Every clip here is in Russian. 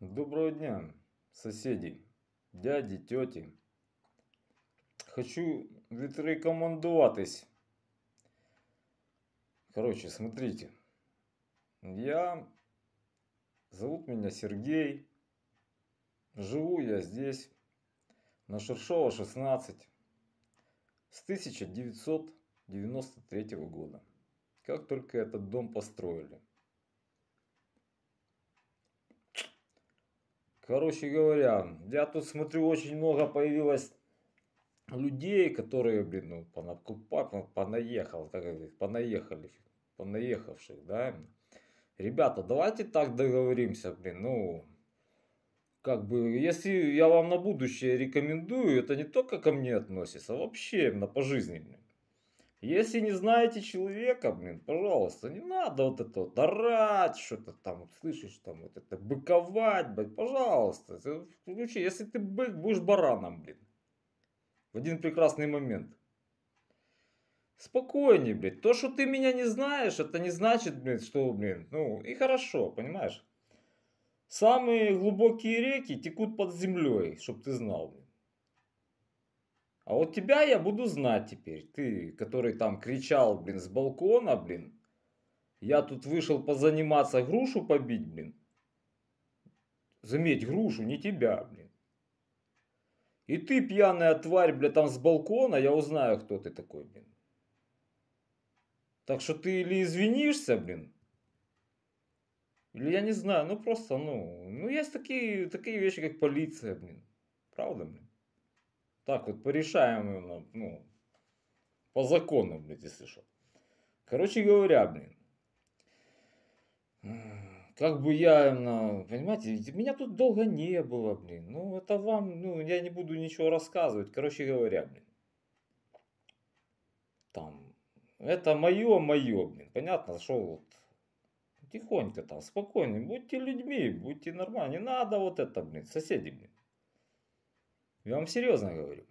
Доброго дня, соседи, дяди, тети. Хочу відрекомендуватись. Короче, смотрите. Я... Зовут меня Сергей. Живу я здесь, на Шершова, 16, с 1993 года. Как только этот дом построили. Короче говоря, я тут смотрю, очень много появилось людей, которые, блин, ну, понакупав, ну, понаехал, как это, понаехали, понаехавших, да. Ребята, давайте так договоримся, блин, ну, как бы, если я вам на будущее рекомендую, это не только ко мне относится, а вообще на по жизни, если не знаете человека, блин, пожалуйста, не надо вот это вот орать, что-то там, слышишь, там вот это быковать, блин, пожалуйста. Включи, если ты бык, будешь бараном, блин. В один прекрасный момент. Спокойнее, блин. То, что ты меня не знаешь, это не значит, блин, что, блин, ну и хорошо, понимаешь? Самые глубокие реки текут под землей, чтобы ты знал, блин. А вот тебя я буду знать теперь. Ты, который там кричал, блин, с балкона, блин. Я тут вышел позаниматься, грушу побить, блин. Заметь, грушу, не тебя, блин. И ты, пьяная тварь, бля, там с балкона, я узнаю, кто ты такой, блин. Так что ты или извинишься, блин, или я не знаю, ну просто, ну, ну есть такие, такие вещи, как полиция, блин. Правда, блин? Так вот, порешаем, ну, по закону, блядь, если что. Короче говоря, блин, как бы я, ну, понимаете, меня тут долго не было, блин. Ну, это вам, ну, я не буду ничего рассказывать. Короче говоря, блин, там, это мое, мое, блин. Понятно, что вот тихонько там, спокойно. Будьте людьми, будьте нормально. Не надо вот это, блин, соседи, блин. Я вам серьезно говорю.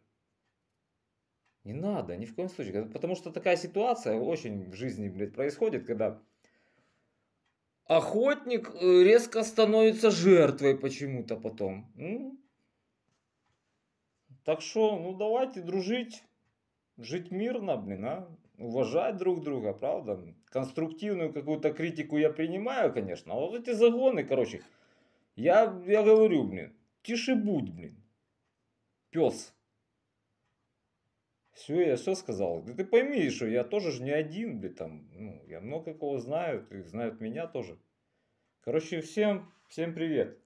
Не надо, ни в коем случае. Потому что такая ситуация очень в жизни, блядь, происходит, когда охотник э, резко становится жертвой почему-то потом. Ну. так что, ну давайте дружить, жить мирно, блин, а? уважать друг друга, правда? Конструктивную какую-то критику я принимаю, конечно, а вот эти загоны, короче, я, я говорю, блин, тише будь, блин пес. Все, я все сказал. Да ты пойми, что я тоже же не один, блин, там, ну, я много кого знаю, и знают меня тоже. Короче, всем, всем привет.